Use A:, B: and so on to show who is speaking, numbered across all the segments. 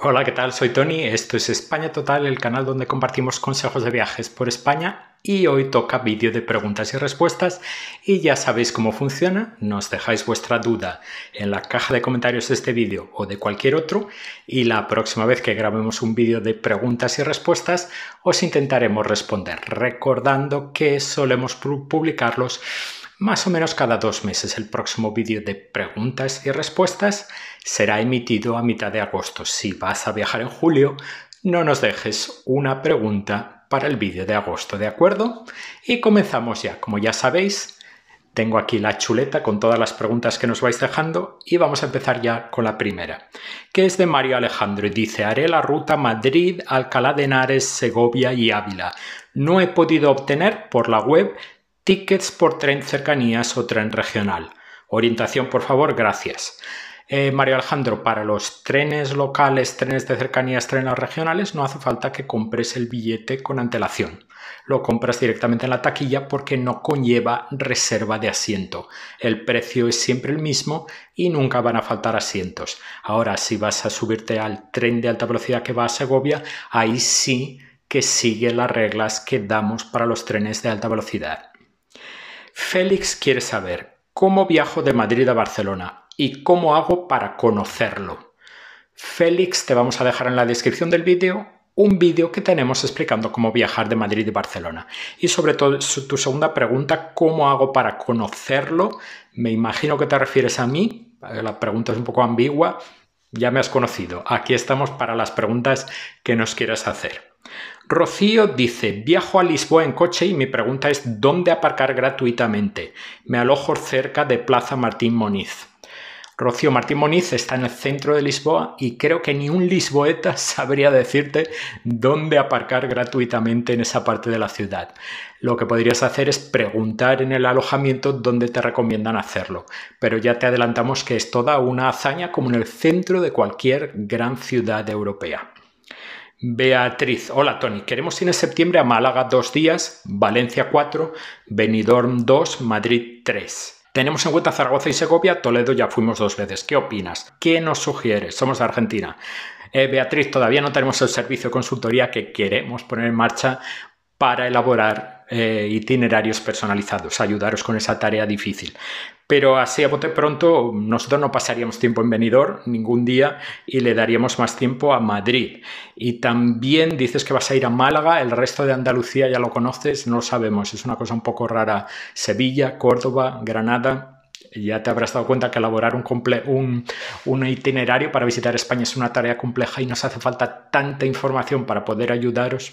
A: Hola, ¿qué tal? Soy Tony, esto es España Total, el canal donde compartimos consejos de viajes por España y hoy toca vídeo de preguntas y respuestas y ya sabéis cómo funciona, nos dejáis vuestra duda en la caja de comentarios de este vídeo o de cualquier otro y la próxima vez que grabemos un vídeo de preguntas y respuestas os intentaremos responder, recordando que solemos publicarlos más o menos cada dos meses el próximo vídeo de preguntas y respuestas será emitido a mitad de agosto. Si vas a viajar en julio, no nos dejes una pregunta para el vídeo de agosto, ¿de acuerdo? Y comenzamos ya. Como ya sabéis, tengo aquí la chuleta con todas las preguntas que nos vais dejando y vamos a empezar ya con la primera, que es de Mario Alejandro y dice, haré la ruta Madrid, Alcalá de Henares, Segovia y Ávila. No he podido obtener por la web tickets por tren cercanías o tren regional. Orientación, por favor, gracias. Eh, Mario Alejandro, para los trenes locales, trenes de cercanías, trenes regionales, no hace falta que compres el billete con antelación. Lo compras directamente en la taquilla porque no conlleva reserva de asiento. El precio es siempre el mismo y nunca van a faltar asientos. Ahora, si vas a subirte al tren de alta velocidad que va a Segovia, ahí sí que sigue las reglas que damos para los trenes de alta velocidad. Félix quiere saber cómo viajo de Madrid a Barcelona y cómo hago para conocerlo. Félix, te vamos a dejar en la descripción del vídeo un vídeo que tenemos explicando cómo viajar de Madrid a Barcelona. Y sobre todo tu segunda pregunta, ¿cómo hago para conocerlo? Me imagino que te refieres a mí, eh, la pregunta es un poco ambigua, ya me has conocido, aquí estamos para las preguntas que nos quieras hacer. Rocío dice, viajo a Lisboa en coche y mi pregunta es ¿dónde aparcar gratuitamente? Me alojo cerca de Plaza Martín Moniz. Rocío Martín Moniz está en el centro de Lisboa y creo que ni un lisboeta sabría decirte dónde aparcar gratuitamente en esa parte de la ciudad. Lo que podrías hacer es preguntar en el alojamiento dónde te recomiendan hacerlo, pero ya te adelantamos que es toda una hazaña como en el centro de cualquier gran ciudad europea. Beatriz, hola Tony, queremos ir en septiembre a Málaga dos días, Valencia cuatro, Benidorm dos, Madrid tres. Tenemos en cuenta Zaragoza y Segovia, Toledo ya fuimos dos veces. ¿Qué opinas? ¿Qué nos sugieres? Somos de Argentina. Eh, Beatriz, todavía no tenemos el servicio de consultoría que queremos poner en marcha para elaborar eh, itinerarios personalizados, ayudaros con esa tarea difícil. Pero así a bote pronto, nosotros no pasaríamos tiempo en Benidorm ningún día y le daríamos más tiempo a Madrid. Y también dices que vas a ir a Málaga, el resto de Andalucía ya lo conoces, no lo sabemos, es una cosa un poco rara. Sevilla, Córdoba, Granada. Ya te habrás dado cuenta que elaborar un, un, itinerario para visitar España es una tarea compleja y nos hace falta tanta información para poder ayudaros.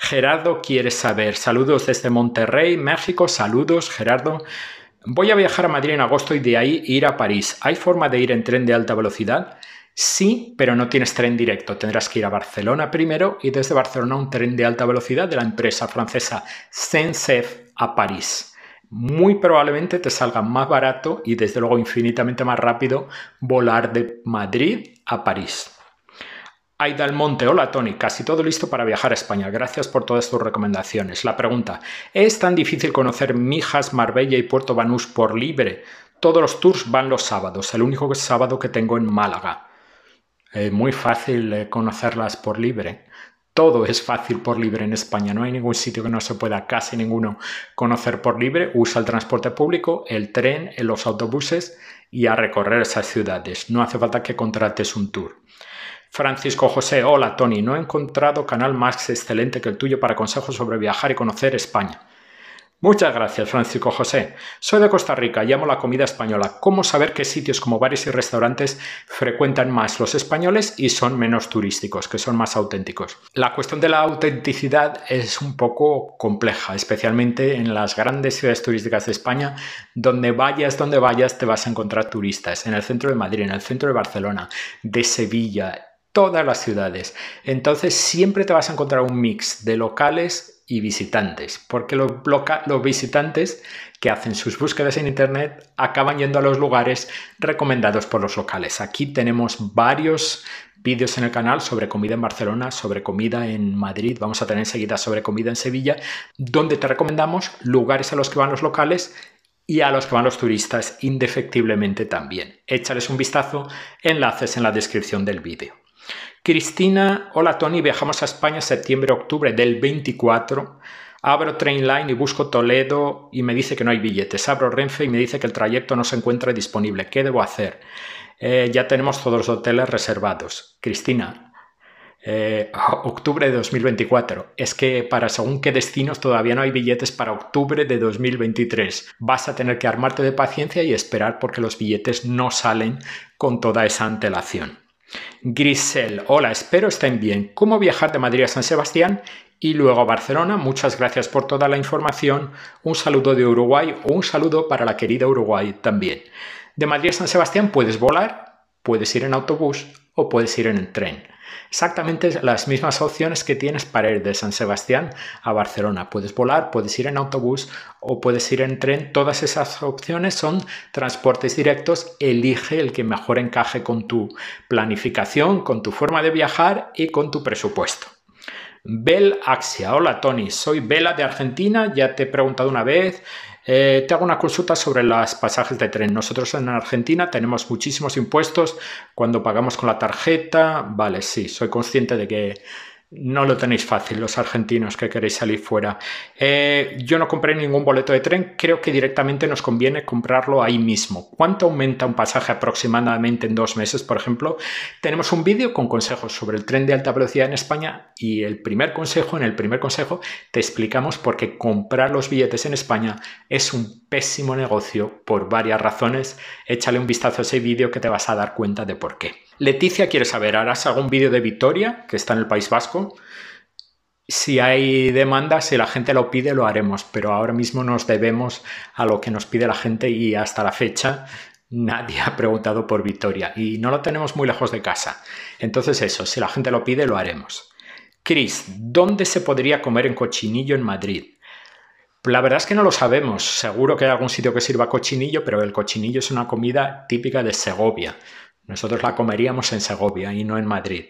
A: Gerardo quiere saber. Saludos desde Monterrey, México. Saludos, Gerardo. Voy a viajar a Madrid en agosto y de ahí ir a París. ¿Hay forma de ir en tren de alta velocidad? Sí, pero no tienes tren directo. Tendrás que ir a Barcelona primero y desde Barcelona un tren de alta velocidad de la empresa francesa Sensef a París muy probablemente te salga más barato y desde luego infinitamente más rápido volar de Madrid a París. Aida Almonte, hola Tony, casi todo listo para viajar a España. Gracias por todas tus recomendaciones. La pregunta, ¿es tan difícil conocer Mijas, Marbella y Puerto Banús por libre? Todos los tours van los sábados, el único sábado que tengo en Málaga. Eh, muy fácil eh, conocerlas por libre. Todo es fácil por libre en España, no hay ningún sitio que no se pueda, casi ninguno, conocer por libre. Usa el transporte público, el tren, los autobuses y a recorrer esas ciudades. No hace falta que contrates un tour. Francisco José, hola Tony, no he encontrado canal más excelente que el tuyo para consejos sobre viajar y conocer España. Muchas gracias, Francisco José. Soy de Costa Rica y amo la comida española. ¿Cómo saber qué sitios como bares y restaurantes frecuentan más los españoles y son menos turísticos, que son más auténticos? La cuestión de la autenticidad es un poco compleja, especialmente en las grandes ciudades turísticas de España. Donde vayas, donde vayas, te vas a encontrar turistas. En el centro de Madrid, en el centro de Barcelona, de Sevilla, todas las ciudades. Entonces siempre te vas a encontrar un mix de locales y visitantes, porque los, visitantes que hacen sus búsquedas en Internet acaban yendo a los lugares recomendados por los locales. Aquí tenemos varios vídeos en el canal sobre comida en Barcelona, sobre comida en Madrid, vamos a tener enseguida sobre comida en Sevilla, donde te recomendamos lugares a los que van los locales y a los que van los turistas indefectiblemente también. Échales un vistazo, enlaces en la descripción del vídeo. Cristina, hola Tony, viajamos a España septiembre-octubre del 24. Abro Trainline y busco Toledo y me dice que no hay billetes. Abro Renfe y me dice que el trayecto no se encuentra disponible. ¿Qué debo hacer? Eh, ya tenemos todos los hoteles reservados. Cristina, eh, octubre de 2024. Es que para según qué destinos todavía no hay billetes para octubre de 2023. Vas a tener que armarte de paciencia y esperar porque los billetes no salen con toda esa antelación. Grisel, hola, espero estén bien. ¿Cómo viajar de Madrid a San Sebastián y luego a Barcelona? Muchas gracias por toda la información. Un saludo de Uruguay o un saludo para la querida Uruguay también. De Madrid a San Sebastián puedes volar, puedes ir en autobús o puedes ir en el tren. Exactamente las mismas opciones que tienes para ir de San Sebastián a Barcelona. Puedes volar, puedes ir en autobús o puedes ir en tren. Todas esas opciones son transportes directos. Elige el que mejor encaje con tu planificación, con tu forma de viajar y con tu presupuesto. Bel Axia. Hola Tony, soy Bela de Argentina. Ya te he preguntado una vez eh, te hago una consulta sobre los pasajes de tren. Nosotros en Argentina tenemos muchísimos impuestos cuando pagamos con la tarjeta. Vale, sí, soy consciente de que no lo tenéis fácil los argentinos que queréis salir fuera. Eh, yo no compré ningún boleto de tren, creo que directamente nos conviene comprarlo ahí mismo. ¿Cuánto aumenta un pasaje aproximadamente en dos meses, por ejemplo? Tenemos un vídeo con consejos sobre el tren de alta velocidad en España y el primer consejo, en el primer consejo te explicamos por qué comprar los billetes en España es un pésimo negocio por varias razones. Échale un vistazo a ese vídeo que te vas a dar cuenta de por qué. Leticia quiere saber, ¿harás algún vídeo de Vitoria, que está en el País Vasco? Si hay demanda, si la gente lo pide, lo haremos, pero ahora mismo nos debemos a lo que nos pide la gente y hasta la fecha nadie ha preguntado por Vitoria. y no lo tenemos muy lejos de casa. Entonces eso, si la gente lo pide, lo haremos. Cris, ¿dónde se podría comer en cochinillo en Madrid? La verdad es que no lo sabemos. Seguro que hay algún sitio que sirva cochinillo, pero el cochinillo es una comida típica de Segovia. Nosotros la comeríamos en Segovia y no en Madrid.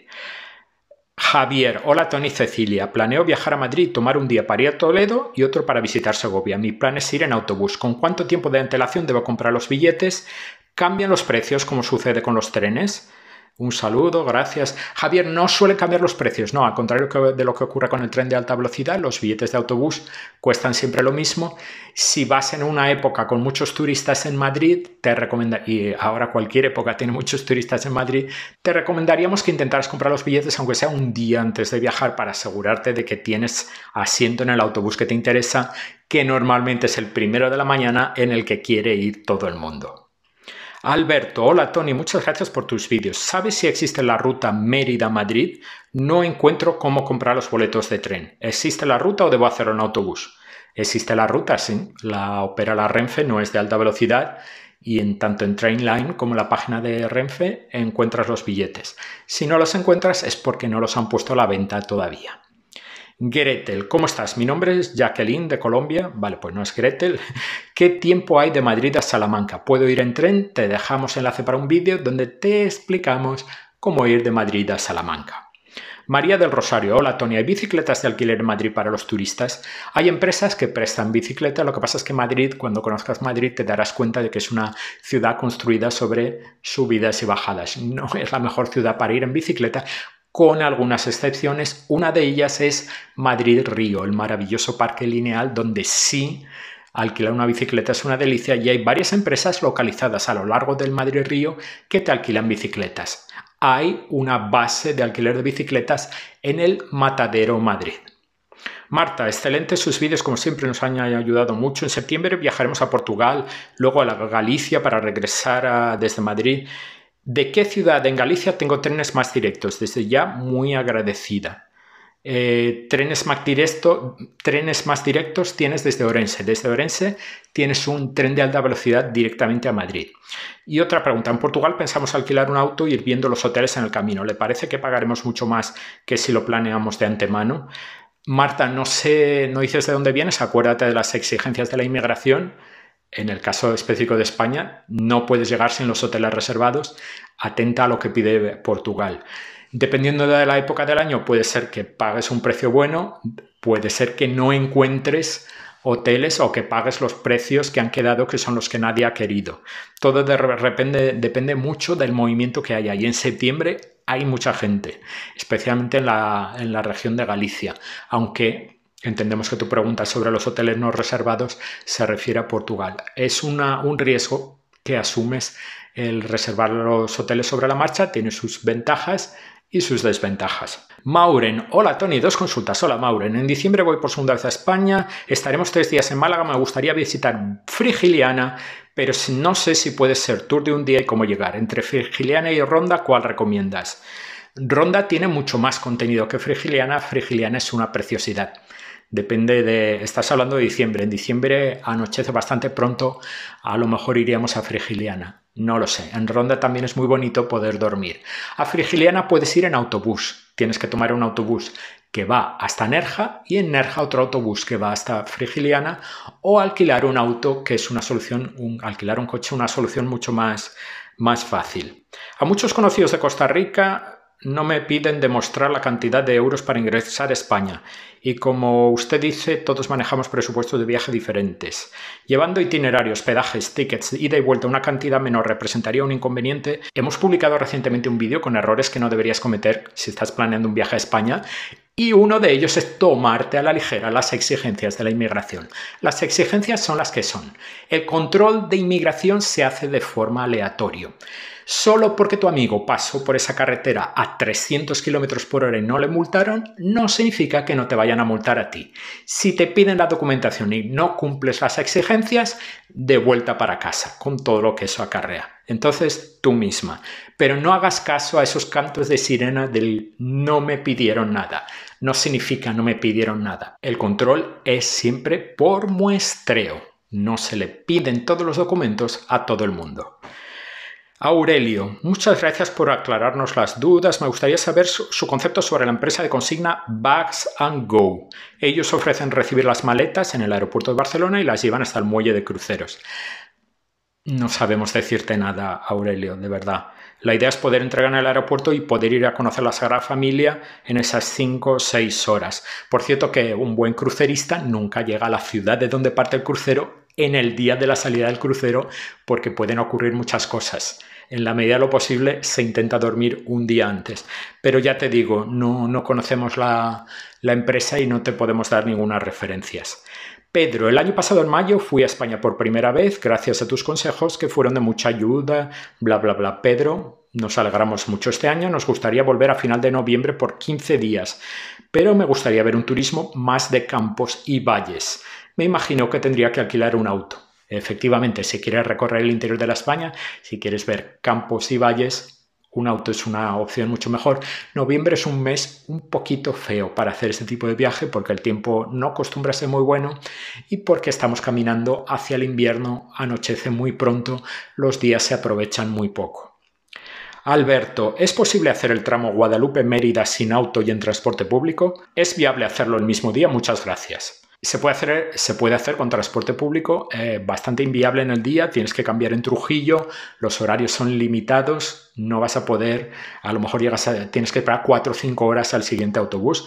A: Javier, hola Tony Cecilia. Planeo viajar a Madrid, tomar un día para ir a Toledo y otro para visitar Segovia. Mi plan es ir en autobús. ¿Con cuánto tiempo de antelación debo comprar los billetes? ¿Cambian los precios como sucede con los trenes? Un saludo, gracias. Javier, no suelen cambiar los precios, no, al contrario de lo que ocurre con el tren de alta velocidad, los billetes de autobús cuestan siempre lo mismo. Si vas en una época con muchos turistas en Madrid, te recomendaría, y ahora cualquier época tiene muchos turistas en Madrid, te recomendaríamos que intentaras comprar los billetes aunque sea un día antes de viajar para asegurarte de que tienes asiento en el autobús que te interesa, que normalmente es el primero de la mañana en el que quiere ir todo el mundo. Alberto, hola Tony, muchas gracias por tus vídeos. ¿Sabes si existe la ruta Mérida-Madrid? No encuentro cómo comprar los boletos de tren. ¿Existe la ruta o debo hacer un autobús? Existe la ruta, sí. La opera la Renfe, no es de alta velocidad y en tanto en Trainline como en la página de Renfe encuentras los billetes. Si no los encuentras es porque no los han puesto a la venta todavía. Gretel, ¿cómo estás? Mi nombre es Jacqueline de Colombia. Vale, pues no es Gretel. ¿Qué tiempo hay de Madrid a Salamanca? ¿Puedo ir en tren? Te dejamos enlace para un vídeo donde te explicamos cómo ir de Madrid a Salamanca. María del Rosario, hola Tony, ¿hay bicicletas de alquiler en Madrid para los turistas? Hay empresas que prestan bicicleta, lo que pasa es que Madrid, cuando conozcas Madrid, te darás cuenta de que es una ciudad construida sobre subidas y bajadas. No es la mejor ciudad para ir en bicicleta con algunas excepciones. Una de ellas es Madrid-Río, el maravilloso parque lineal donde sí Alquilar una bicicleta es una delicia y hay varias empresas localizadas a lo largo del Madrid Río que te alquilan bicicletas. Hay una base de alquiler de bicicletas en el Matadero Madrid. Marta, excelente sus vídeos, como siempre nos han ayudado mucho. En septiembre viajaremos a Portugal, luego a la Galicia para regresar desde Madrid ¿De qué ciudad en Galicia tengo trenes más directos? Desde ya muy agradecida. Eh, trenes, más trenes más directos tienes desde Orense. Desde Orense tienes un tren de alta velocidad directamente a Madrid. Y otra pregunta, en Portugal pensamos alquilar un auto y ir viendo los hoteles en el camino. ¿Le parece que pagaremos mucho más que si lo planeamos de antemano? Marta, no sé, no dices de dónde vienes, acuérdate de las exigencias de la inmigración. En el caso específico de España, no puedes llegar sin los hoteles reservados. Atenta a lo que pide Portugal. Dependiendo de la época del año, puede ser que pagues un precio bueno, puede ser que no encuentres hoteles o que pagues los precios que han quedado que son los que nadie ha querido. Todo depende mucho del movimiento que haya y en septiembre hay mucha gente, especialmente en la, en la región de Galicia, aunque Entendemos que tu pregunta sobre los hoteles no reservados se refiere a Portugal. Es un riesgo que asumes el reservar los hoteles sobre la marcha, tiene sus ventajas y sus desventajas. Mauren, hola Tony, dos consultas. Hola Mauren, en diciembre voy por segunda vez a España, estaremos tres días en Málaga, me gustaría visitar Frigiliana, pero no sé si puede ser tour de un día y cómo llegar. Entre Frigiliana y Ronda, ¿cuál recomiendas? Ronda tiene mucho más contenido que Frigiliana, Frigiliana es una preciosidad. Depende de, estás hablando de diciembre, en diciembre anochece bastante pronto, a lo mejor iríamos a Frigiliana, no lo sé. En Ronda también es muy bonito poder dormir. A Frigiliana puedes ir en autobús, tienes que tomar un autobús que va hasta Nerja y en Nerja otro autobús que va hasta Frigiliana o alquilar un auto, que es una solución, un, alquilar un coche, una solución mucho más, más fácil. A muchos conocidos de Costa Rica no me piden demostrar la cantidad de euros para ingresar a España. Y como usted dice, todos manejamos presupuestos de viaje diferentes. Llevando itinerarios, pedajes, tickets, ida y vuelta una cantidad menor representaría un inconveniente. Hemos publicado recientemente un vídeo con errores que no deberías cometer si estás planeando un viaje a España y uno de ellos es tomarte a la ligera las exigencias de la inmigración. Las exigencias son las que son. El control de inmigración se hace de forma aleatoria solo porque tu amigo pasó por esa carretera a 300 km por hora y no le multaron, no significa que no te vayan a multar a ti. Si te piden la documentación y no cumples las exigencias, de vuelta para casa, con todo lo que eso acarrea. Entonces, tú misma. Pero no hagas caso a esos cantos de sirena del no me pidieron nada. No significa no me pidieron nada. El control es siempre por muestreo. No se le piden todos los documentos a todo el mundo. Aurelio, muchas gracias por aclararnos las dudas. Me gustaría saber su, concepto sobre la empresa de consigna Bags and Go. Ellos ofrecen recibir las maletas en el aeropuerto de Barcelona y las llevan hasta el muelle de cruceros. No sabemos decirte nada, Aurelio, de verdad. La idea es poder entregar en el aeropuerto y poder ir a conocer la Sagrada Familia en esas 5 o 6 horas. Por cierto que un buen crucerista nunca llega a la ciudad de donde parte el crucero en el día de la salida del crucero porque pueden ocurrir muchas cosas. En la medida de lo posible se intenta dormir un día antes. Pero ya te digo, no, no conocemos la, empresa y no te podemos dar ninguna referencia. Pedro, el año pasado en mayo fui a España por primera vez gracias a tus consejos que fueron de mucha ayuda, bla, bla, bla. Pedro, nos alegramos mucho este año, nos gustaría volver a final de noviembre por 15 días, pero me gustaría ver un turismo más de campos y valles me imagino que tendría que alquilar un auto. Efectivamente, si quieres recorrer el interior de la España, si quieres ver campos y valles, un auto es una opción mucho mejor. Noviembre es un mes un poquito feo para hacer este tipo de viaje porque el tiempo no acostumbra a ser muy bueno y porque estamos caminando hacia el invierno, anochece muy pronto, los días se aprovechan muy poco. Alberto, ¿es posible hacer el tramo Guadalupe-Mérida sin auto y en transporte público? ¿Es viable hacerlo el mismo día? Muchas gracias. Se puede hacer, con transporte público, eh, bastante inviable en el día, tienes que cambiar en Trujillo, los horarios son limitados, no vas a poder, a lo mejor llegas tienes que esperar 4 o 5 horas al siguiente autobús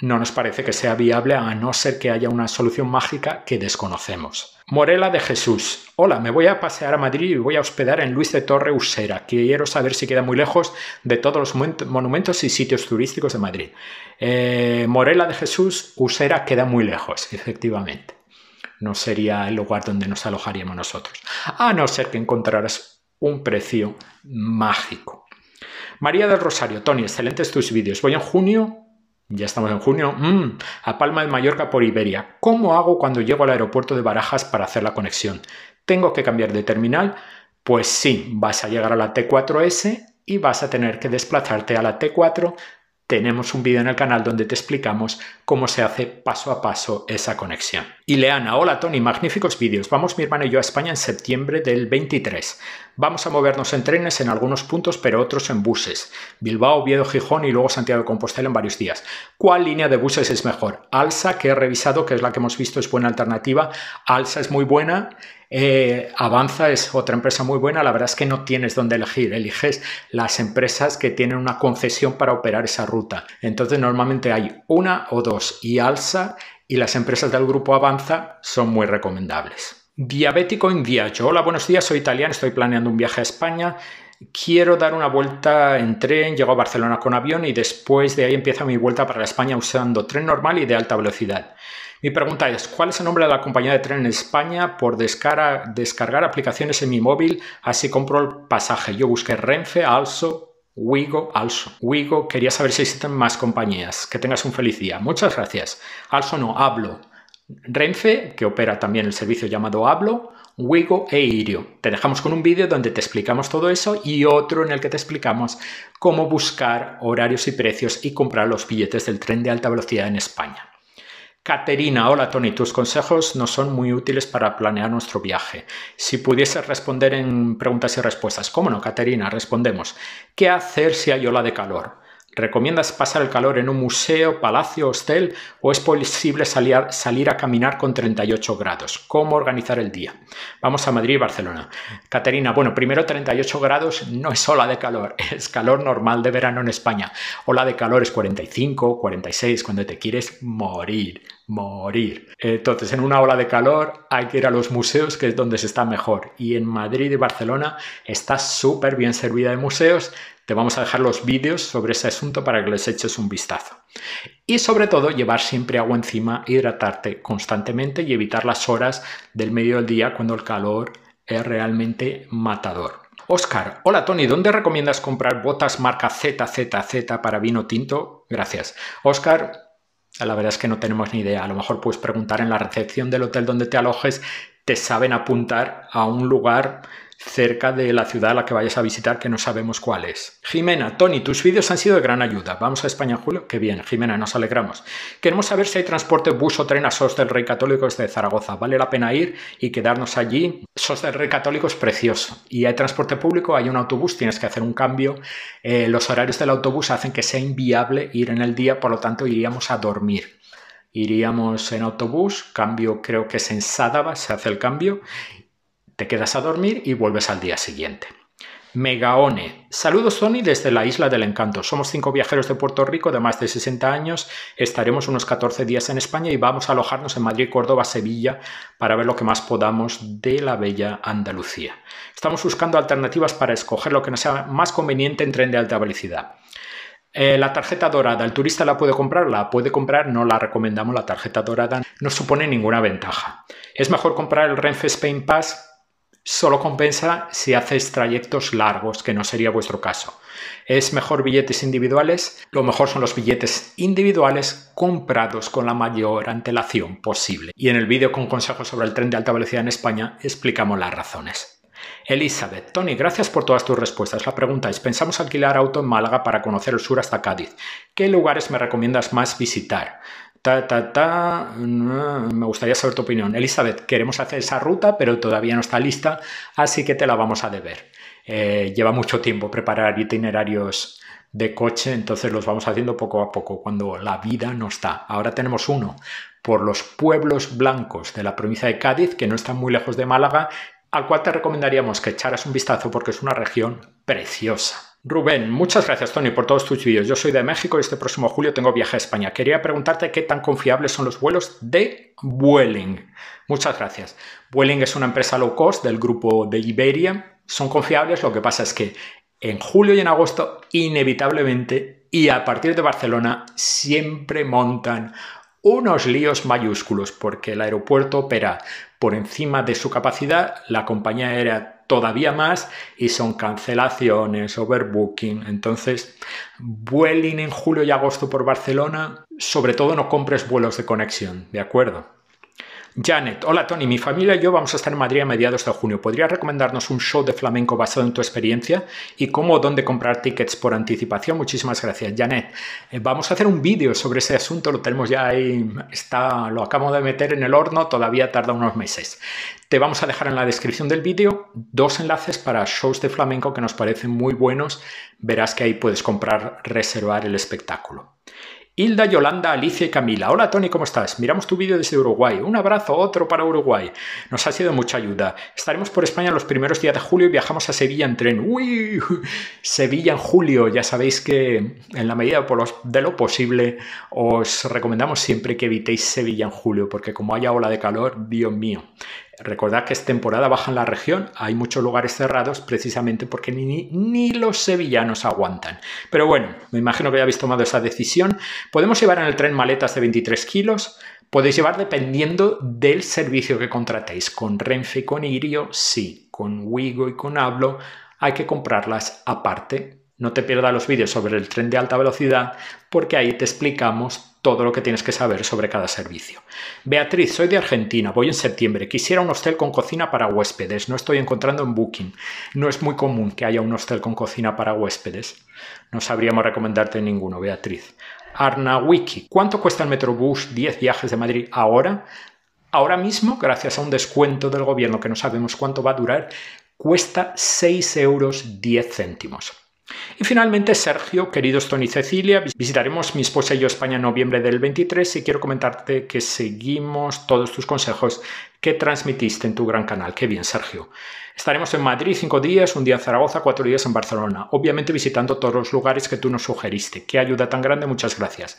A: no nos parece que sea viable a no ser que haya una solución mágica que desconocemos. Morela de Jesús. Hola, me voy a pasear a Madrid y voy a hospedar en Luis de Torre Usera. Quiero saber si queda muy lejos de todos los monumentos y sitios turísticos de Madrid. Eh, Morela de Jesús, Usera queda muy lejos, efectivamente. No sería el lugar donde nos alojaríamos nosotros. A no ser que encontraras un precio mágico. María del Rosario, Tony, excelentes tus vídeos. Voy en junio ya estamos en junio. Mm, a Palma de Mallorca por Iberia. ¿Cómo hago cuando llego al aeropuerto de Barajas para hacer la conexión? ¿Tengo que cambiar de terminal? Pues sí, vas a llegar a la T4S y vas a tener que desplazarte a la T4 tenemos un vídeo en el canal donde te explicamos cómo se hace paso a paso esa conexión. Y Ileana, hola Tony, magníficos vídeos. Vamos mi hermano y yo a España en septiembre del 23. Vamos a movernos en trenes en algunos puntos, pero otros en buses. Bilbao, Viedo, Gijón y luego Santiago de Compostela en varios días. ¿Cuál línea de buses es mejor? Alsa, que he revisado, que es la que hemos visto, es buena alternativa. Alsa es muy buena eh, Avanza es otra empresa muy buena, la verdad es que no tienes dónde elegir, eliges las empresas que tienen una concesión para operar esa ruta. Entonces normalmente hay una o dos y Alsa y las empresas del grupo Avanza son muy recomendables. Diabético en viaje. Hola, buenos días, soy italiano, estoy planeando un viaje a España. Quiero dar una vuelta en tren, llego a Barcelona con avión y después de ahí empieza mi vuelta para España usando tren normal y de alta velocidad. Mi pregunta es, ¿cuál es el nombre de la compañía de tren en España por descarga, descargar aplicaciones en mi móvil? Así compro el pasaje. Yo busqué Renfe, Also, Wigo, Also. Wigo, quería saber si existen más compañías. Que tengas un feliz día. Muchas gracias. Also no, hablo. Renfe, que opera también el servicio llamado Hablo, Wigo e Irio. Te dejamos con un vídeo donde te explicamos todo eso y otro en el que te explicamos cómo buscar horarios y precios y comprar los billetes del tren de alta velocidad en España. Caterina, hola Tony, tus consejos no son muy útiles para planear nuestro viaje. Si pudieses responder en preguntas y respuestas, ¿cómo no, Caterina? Respondemos. ¿Qué hacer si hay ola de calor? ¿Recomiendas pasar el calor en un museo, palacio, hostel o es posible salir, salir a caminar con 38 grados? ¿Cómo organizar el día? Vamos a Madrid y Barcelona. Caterina, bueno, primero 38 grados no es ola de calor, es calor normal de verano en España. Ola de calor es 45, 46, cuando te quieres morir morir. Entonces, en una ola de calor hay que ir a los museos, que es donde se está mejor. Y en Madrid y Barcelona está súper bien servida de museos, te vamos a dejar los vídeos sobre ese asunto para que les eches un vistazo. Y sobre todo, llevar siempre agua encima, hidratarte constantemente y evitar las horas del medio del día cuando el calor es realmente matador. Oscar, hola Tony, ¿dónde recomiendas comprar botas marca ZZZ para vino tinto? Gracias. Oscar, la verdad es que no tenemos ni idea. A lo mejor puedes preguntar en la recepción del hotel donde te alojes, te saben apuntar a un lugar cerca de la ciudad a la que vayas a visitar que no sabemos cuál es. Jimena, Tony, tus vídeos han sido de gran ayuda. Vamos a España julio. Qué bien, Jimena, nos alegramos. Queremos saber si hay transporte bus o tren a Sos del Rey Católico desde Zaragoza. Vale la pena ir y quedarnos allí. Sos del Rey Católico es precioso. Y hay transporte público, hay un autobús, tienes que hacer un cambio. Eh, los horarios del autobús hacen que sea inviable ir en el día, por lo tanto iríamos a dormir iríamos en autobús, cambio creo que es en Sádava, se hace el cambio, te quedas a dormir y vuelves al día siguiente. Megaone. Saludos Sony desde la Isla del Encanto. Somos cinco viajeros de Puerto Rico de más de 60 años. Estaremos unos 14 días en España y vamos a alojarnos en Madrid, Córdoba, Sevilla para ver lo que más podamos de la bella Andalucía. Estamos buscando alternativas para escoger lo que nos sea más conveniente en tren de alta velocidad. Eh, la tarjeta dorada, ¿el turista la puede comprar? La puede comprar, no la recomendamos, la tarjeta dorada no supone ninguna ventaja. Es mejor comprar el Renfe Spain Pass solo compensa si hacéis trayectos largos, que no sería vuestro caso. Es mejor billetes individuales, lo mejor son los billetes individuales comprados con la mayor antelación posible. Y en el vídeo con consejos sobre el tren de alta velocidad en España explicamos las razones. Elizabeth, Tony, gracias por todas tus respuestas. La pregunta es, pensamos alquilar auto en Málaga para conocer el sur hasta Cádiz. ¿Qué lugares me recomiendas más visitar? Ta, ta, ta. Mm, me gustaría saber tu opinión. Elizabeth, queremos hacer esa ruta, pero todavía no está lista, así que te la vamos a deber. Eh, lleva mucho tiempo preparar itinerarios de coche, entonces los vamos haciendo poco a poco, cuando la vida no está. Ahora tenemos uno por los pueblos blancos de la provincia de Cádiz, que no están muy lejos de Málaga, al cual te recomendaríamos que echaras un vistazo porque es una región preciosa. Rubén, muchas gracias Tony por todos tus vídeos. Yo soy de México y este próximo julio tengo viaje a España. Quería preguntarte qué tan confiables son los vuelos de Vueling. Muchas gracias. Vueling es una empresa low cost del grupo de Iberia. Son confiables, lo que pasa es que en julio y en agosto inevitablemente y a partir de Barcelona siempre montan unos líos mayúsculos porque el aeropuerto opera por encima de su capacidad, la compañía aérea todavía más y son cancelaciones, overbooking. Entonces, vueling en julio y agosto por Barcelona, sobre todo no compres vuelos de conexión, ¿de acuerdo? Janet, hola Tony, mi familia y yo vamos a estar en Madrid a mediados de junio. ¿Podrías recomendarnos un show de flamenco basado en tu experiencia y cómo o dónde comprar tickets por anticipación? Muchísimas gracias, Janet. Eh, vamos a hacer un vídeo sobre ese asunto, lo tenemos ya ahí, está, lo acabo de meter en el horno, todavía tarda unos meses. Te vamos a dejar en la descripción del vídeo dos enlaces para shows de flamenco que nos parecen muy buenos. Verás que ahí puedes comprar, reservar el espectáculo. Hilda, Yolanda, Alicia y Camila. Hola Tony, ¿cómo estás? Miramos tu vídeo desde Uruguay. Un abrazo, otro para Uruguay. Nos ha sido mucha ayuda. Estaremos por España los primeros días de julio y viajamos a Sevilla en tren. ¡Uy! Sevilla en julio. Ya sabéis que en la medida de lo posible os recomendamos siempre que evitéis Sevilla en julio, porque como haya ola de calor, Dios mío, Recordad que es temporada baja en la región, hay muchos lugares cerrados precisamente porque ni, los sevillanos aguantan. Pero bueno, me imagino que ya habéis tomado esa decisión. Podemos llevar en el tren maletas de 23 kilos, podéis llevar dependiendo del servicio que contratéis. Con Renfe y con Irio, sí, con Wigo y con Hablo hay que comprarlas aparte. No te pierdas los vídeos sobre el tren de alta velocidad porque ahí te explicamos todo lo que tienes que saber sobre cada servicio. Beatriz, soy de Argentina, voy en septiembre. Quisiera un hostel con cocina para huéspedes. No estoy encontrando en Booking. No es muy común que haya un hostel con cocina para huéspedes. No sabríamos recomendarte ninguno, Beatriz. Arnawiki, ¿cuánto cuesta el Metrobús 10 viajes de Madrid ahora? Ahora mismo, gracias a un descuento del gobierno que no sabemos cuánto va a durar, cuesta 6 euros 10 céntimos. Y finalmente, Sergio, queridos Tony y Cecilia, visitaremos mi esposa y yo España en noviembre del 23 y quiero comentarte que seguimos todos tus consejos Qué transmitiste en tu gran canal. Qué bien, Sergio. Estaremos en Madrid cinco días, un día en Zaragoza, cuatro días en Barcelona, obviamente visitando todos los lugares que tú nos sugeriste. Qué ayuda tan grande, muchas gracias.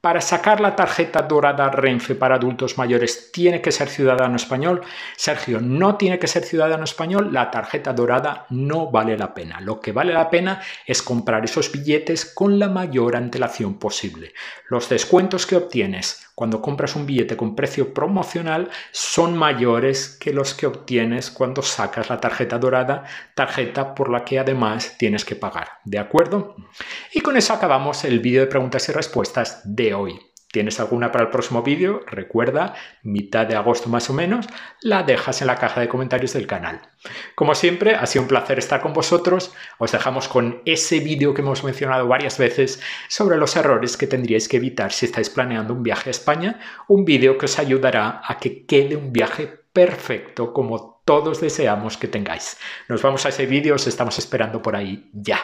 A: Para sacar la tarjeta dorada Renfe para adultos mayores, ¿tiene que ser ciudadano español? Sergio, no tiene que ser ciudadano español, la tarjeta dorada no vale la pena. Lo que vale la pena es comprar esos billetes con la mayor antelación posible. Los descuentos que obtienes cuando compras un billete con precio promocional son mayores que los que obtienes cuando sacas la tarjeta dorada, tarjeta por la que además tienes que pagar. ¿De acuerdo? Y con eso acabamos el vídeo de preguntas y respuestas de hoy tienes alguna para el próximo vídeo, recuerda, mitad de agosto más o menos, la dejas en la caja de comentarios del canal. Como siempre, ha sido un placer estar con vosotros. Os dejamos con ese vídeo que hemos mencionado varias veces sobre los errores que tendríais que evitar si estáis planeando un viaje a España, un vídeo que os ayudará a que quede un viaje perfecto como todos deseamos que tengáis. Nos vamos a ese vídeo, os estamos esperando por ahí ya.